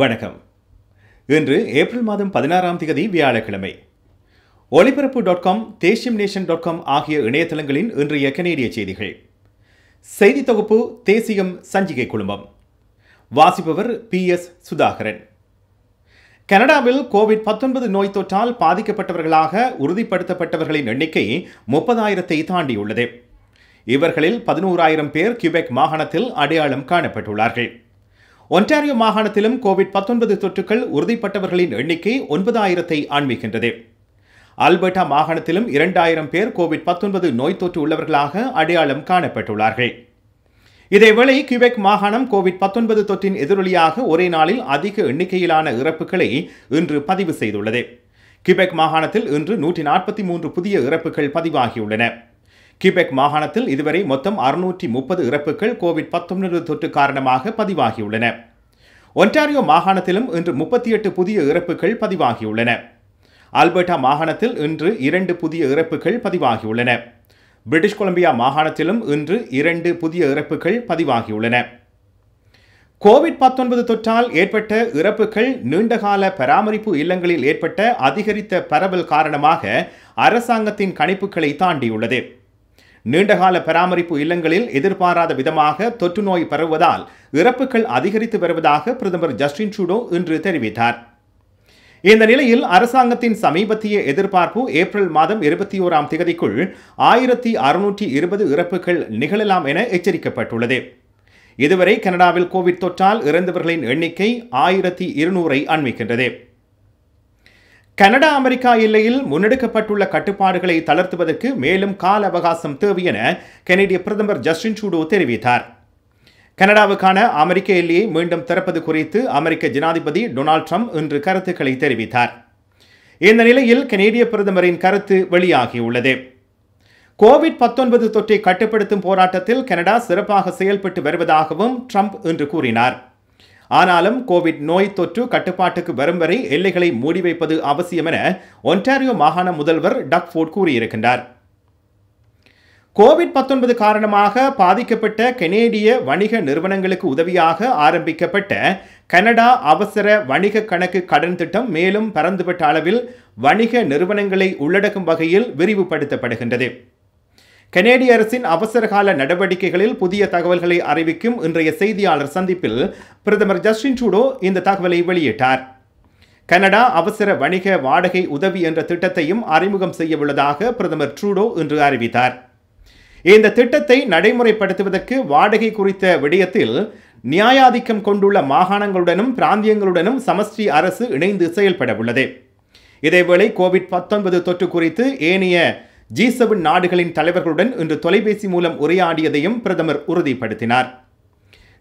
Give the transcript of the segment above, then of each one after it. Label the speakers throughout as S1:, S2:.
S1: வணக்கம் இன்று ஏப்ரல் மாதம் பதினாறாம் தேதி வியாழக்கிழமை ஒளிபரப்பு டாட் காம் தேசியம் நேஷன் டாட் காம் ஆகிய இணையதளங்களின் இன்றைய கனேடிய செய்திகள் செய்தி தொகுப்பு தேசியம் சஞ்சிகை குழுமம் வாசிப்பவர் பி எஸ் சுதாகரன் கனடாவில் கோவிட் பத்தொன்பது நோய் தொற்றால் பாதிக்கப்பட்டவர்களாக உறுதிப்படுத்தப்பட்டவர்களின் எண்ணிக்கை முப்பதாயிரத்தை தாண்டியுள்ளது இவர்களில் பதினோராயிரம் பேர் கியூபெக் மாகாணத்தில் அடையாளம் காணப்பட்டுள்ளார்கள் ஒன்டாரியோ மாகாணத்திலும் கோவிட் பத்தொன்பது தொற்றுக்கள் உறுதிப்பட்டவர்களின் எண்ணிக்கை ஒன்பதாயிரத்தை ஆண்மிக்கின்றது அல்பர்டா மாகாணத்திலும் இரண்டாயிரம் பேர் கோவிட் பத்தொன்பது நோய் தொற்று உள்ளவர்களாக அடையாளம் காணப்பட்டுள்ளார்கள் இதேவேளை கியூபெக் மாகாணம் கோவிட் பத்தொன்பது தொற்றின் எதிரொலியாக ஒரே நாளில் அதிக எண்ணிக்கையிலான இறப்புகளை இன்று பதிவு செய்துள்ளது கியூபெக் மாகாணத்தில் இன்று நூற்றி நாற்பத்தி மூன்று புதிய இறப்புகள் பதிவாகியுள்ளன கியூபெக் மாகாணத்தில் இதுவரை மொத்தம் அறுநூற்றி முப்பது இறப்புகள் கோவிட் பத்தொன்பது தொற்று காரணமாக பதிவாகியுள்ளன ஒன்டாரியோ மாகாணத்திலும் இன்று முப்பத்தி எட்டு புதிய இறப்புகள் பதிவாகியுள்ளன ஆல்பர்டா மாகாணத்தில் இன்று இரண்டு புதிய இறப்புகள் பதிவாகியுள்ளன பிரிட்டிஷ் கொலம்பியா மாகாணத்திலும் இன்று இரண்டு புதிய இறப்புகள் பதிவாகியுள்ளன கோவிட் பத்தொன்பது தொற்றால் ஏற்பட்ட இறப்புகள் நீண்டகால பராமரிப்பு இல்லங்களில் ஏற்பட்ட அதிகரித்த பரவல் காரணமாக அரசாங்கத்தின் கணிப்புகளை தாண்டியுள்ளது நீண்டகால பராமரிப்பு இல்லங்களில் எதிர்பாராத விதமாக தொற்று நோய் பரவுவதால் இறப்புகள் அதிகரித்து வருவதாக பிரதமர் ஜஸ்டின் ட்ரூடோ இன்று தெரிவித்தார் இந்த நிலையில் அரசாங்கத்தின் சமீபத்திய எதிர்பார்ப்பு ஏப்ரல் மாதம் இருபத்தி ஓராம் தேதிக்குள் ஆயிரத்தி அறுநூற்றி இருபது இறப்புகள் நிகழலாம் என எச்சரிக்கப்பட்டுள்ளது இதுவரை கனடாவில் கோவிட் தொற்றால் இறந்தவர்களின் எண்ணிக்கை ஆயிரத்தி இருநூறை அண்மிக்கின்றது கனடா அமெரிக்கா எல்லையில் முன்னெடுக்கப்பட்டுள்ள கட்டுப்பாடுகளை தளர்த்துவதற்கு மேலும் கால அவகாசம் தேவை என கனடிய பிரதமர் ஜஸ்டின் ட்ரூடோ தெரிவித்தார் கனடாவுக்கான அமெரிக்க எல்லையை மீண்டும் திறப்பது குறித்து அமெரிக்க ஜனாதிபதி டொனால்ட் ட்ரம்ப் இன்று கருத்துக்களை தெரிவித்தார் இந்த நிலையில் கனேடிய பிரதமரின் கருத்து வெளியாகியுள்ளது கோவிட் பத்தொன்பது தொற்றை கட்டுப்படுத்தும் போராட்டத்தில் கனடா சிறப்பாக செயல்பட்டு வருவதாகவும் ட்ரம்ப் இன்று கூறினார் ஆனாலும் கோவிட் நோய் தொற்று கட்டுப்பாட்டுக்கு வரும் வரை எல்லைகளை மூடி வைப்பது அவசியம் என ஒன்டாரியோ மாகாண முதல்வர் டக் ஃபோர்ட் கூறியிருக்கின்றார் கோவிட் பத்தொன்பது காரணமாக பாதிக்கப்பட்ட கெனேடிய வணிக நிறுவனங்களுக்கு உதவியாக ஆரம்பிக்கப்பட்ட கனடா அவசர வணிக கணக்கு கடன் திட்டம் மேலும் பரந்துபட்ட அளவில் வணிக நிறுவனங்களை உள்ளடக்கும் வகையில் விரிவுபடுத்தப்படுகின்றது கனேடிய அரசின் அவசரகால நடவடிக்கைகளில் புதிய தகவல்களை அறிவிக்கும் இன்றைய செய்தியாளர் சந்திப்பில் பிரதமர் ஜஸ்டின் ட்ரூடோ இந்த தகவலை வெளியிட்டார் கனடா அவசர வணிக வாடகை உதவி என்ற திட்டத்தையும் அறிமுகம் செய்யவுள்ளதாக பிரதமர் ட்ரூடோ இன்று அறிவித்தார் இந்த திட்டத்தை நடைமுறைப்படுத்துவதற்கு வாடகை குறித்த விடயத்தில் நியாயாதிக்கம் கொண்டுள்ள மாகாணங்களுடனும் பிராந்தியங்களுடனும் சமஸ்டி அரசு இணைந்து செயல்பட உள்ளது இதேவேளை கோவிட் பத்தொன்பது தொற்று குறித்து ஏனைய ஜி செவன் நாடுகளின் தலைவர்களுடன் இன்று தொலைபேசி மூலம் உரையாடியதையும் பிரதமர் உறுதிப்படுத்தினார்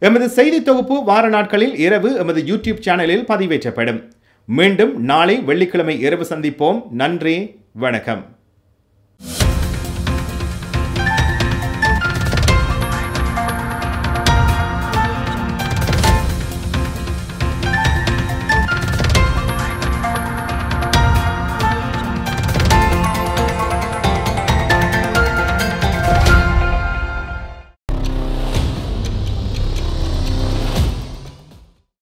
S1: எமது செய்தி தொகுப்பு வார நாட்களில் இரவு எமது யூடியூப் சேனலில் பதிவேற்றப்படும் மீண்டும் நாளை வெள்ளிக்கிழமை இரவு சந்திப்போம் நன்றி வணக்கம்